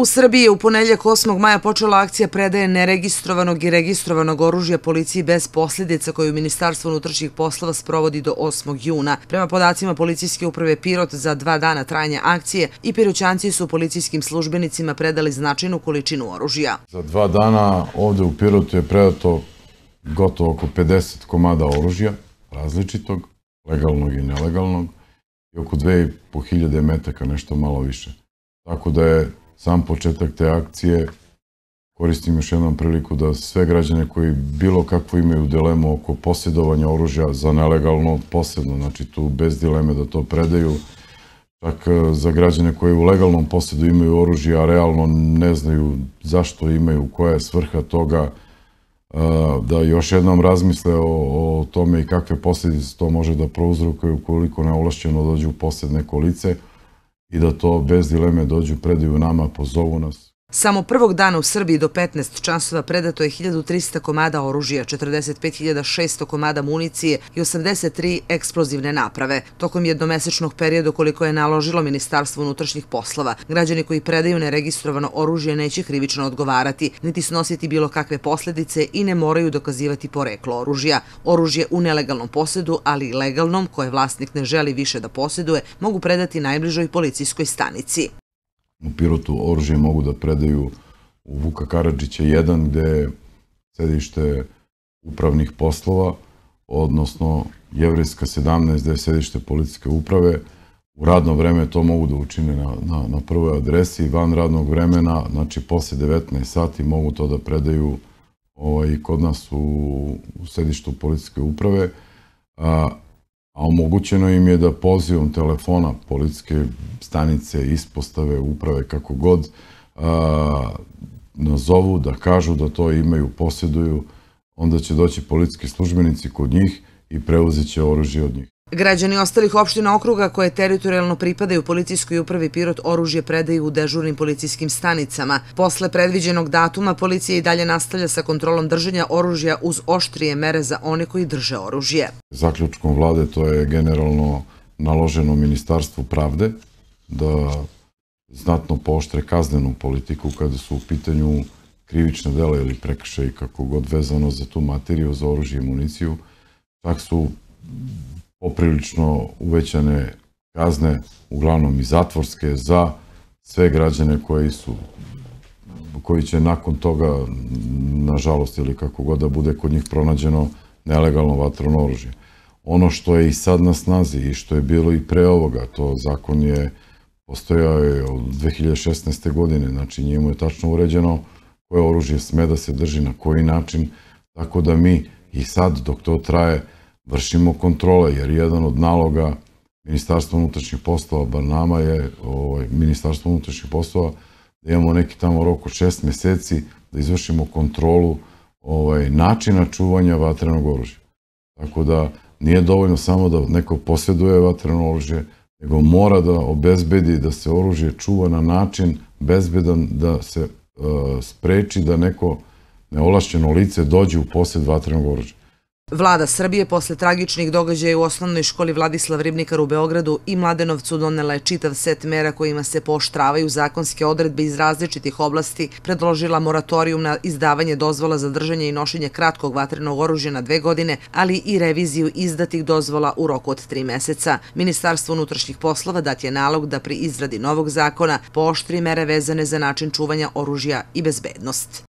U Srbiji je u poneljak 8. maja počela akcija predaje neregistrovanog i registrovanog oružja policiji bez posljedica koju Ministarstvo unutrašnjih poslova sprovodi do 8. juna. Prema podacima policijske uprave Pirot za dva dana trajanja akcije i piroćanci su policijskim službenicima predali značajnu količinu oružja. Za dva dana ovde u Pirotu je predato gotovo oko 50 komada oružja različitog, legalnog i nelegalnog i oko 2500 metaka, nešto malo više. Tako da je sam početak te akcije. Koristim još jednom priliku da sve građane koji bilo kako imaju dilemu oko posjedovanja oružja za nelegalno posebno, znači tu bez dileme da to predaju, čak e, za građane koji u legalnom posjedu imaju oružje, a realno ne znaju zašto imaju, koja je svrha toga, e, da još jednom razmisle o, tome i kakve posljedice to može da prouzrukaju ukoliko neulašćeno dođu u posjed neko lice i da to bez dileme dođu, predaju nama, pozovu nas, Samo prvog dana u Srbiji do 15 časova predato je 1300 komada oružija, 45600 komada municije i 83 eksplozivne naprave. Tokom jednomesečnog perioda koliko je naložilo Ministarstvo unutrašnjih poslova, građani koji predaju neregistrovano oružje neće krivično odgovarati, niti snositi bilo kakve posljedice i ne moraju dokazivati poreklo oružja. Oružje u nelegalnom posedu, ali i legalnom, koje vlasnik ne želi više da poseduje, mogu predati najbližoj policijskoj stanici u Pirotu oružje mogu da predaju u Vuka Karadžića 1, gde je sedište upravnih poslova, odnosno Jevrijska 17, gde je sedište policijske uprave. U radno vreme to mogu da učine na, na, na prvoj adresi, van radnog vremena, znači posle 19 sati mogu to da predaju ovaj, kod nas u, u sedištu policijske uprave. A, omogućeno im je da pozivom telefona policijske stanice, ispostave, uprave, kako god, nazovu, da kažu da to imaju, posjeduju, onda će doći policijski službenici kod njih i preuzit će oružje od njih. Građani ostalih opština okruga koje teritorijalno pripadaju policijskoj upravi Pirot oružje predaju u dežurnim policijskim stanicama. Posle predviđenog datuma policija i dalje nastavlja sa kontrolom držanja oružja uz oštrije mere za one koji drže oružje. Zaključkom vlade to je generalno naloženo Ministarstvu pravde da znatno poštre kaznenu politiku kada su u pitanju krivične dela ili i kako god vezano za tu materiju, za oružje i municiju. Čak su poprilično uvećane kazne, uglavnom i zatvorske, za sve građane koji su koji će nakon toga, nažalost ili kako god da bude kod njih pronađeno nelegalno vatrono oružje. Ono što je i sad na snazi i što je bilo i pre ovoga, to zakon je postojao je od 2016. godine, znači njemu je tačno uređeno koje oružje sme da se drži, na koji način, tako da mi i sad dok to traje, vršimo kontrole, jer jedan od naloga Ministarstva unutrašnjih poslova, bar nama je ovaj, Ministarstvo unutrašnjih poslova, da imamo neki tamo rok od šest meseci da izvršimo kontrolu ovaj, načina čuvanja vatrenog oružja. Tako da nije dovoljno samo da neko posjeduje vatreno oružje, nego mora da obezbedi da se oružje čuva na način bezbedan da se eh, spreči da neko neolašćeno lice dođe u posjed vatrenog oružja. Vlada Srbije posle tragičnih događaja u osnovnoj školi Vladislav Ribnikar u Beogradu i Mladenovcu donela je čitav set mera kojima se poštravaju zakonske odredbe iz različitih oblasti, predložila moratorijum na izdavanje dozvola za držanje i nošenje kratkog vatrenog oružja na dve godine, ali i reviziju izdatih dozvola u roku od tri meseca. Ministarstvo unutrašnjih poslova dat je nalog da pri izradi novog zakona poštri mere vezane za način čuvanja oružja i bezbednost.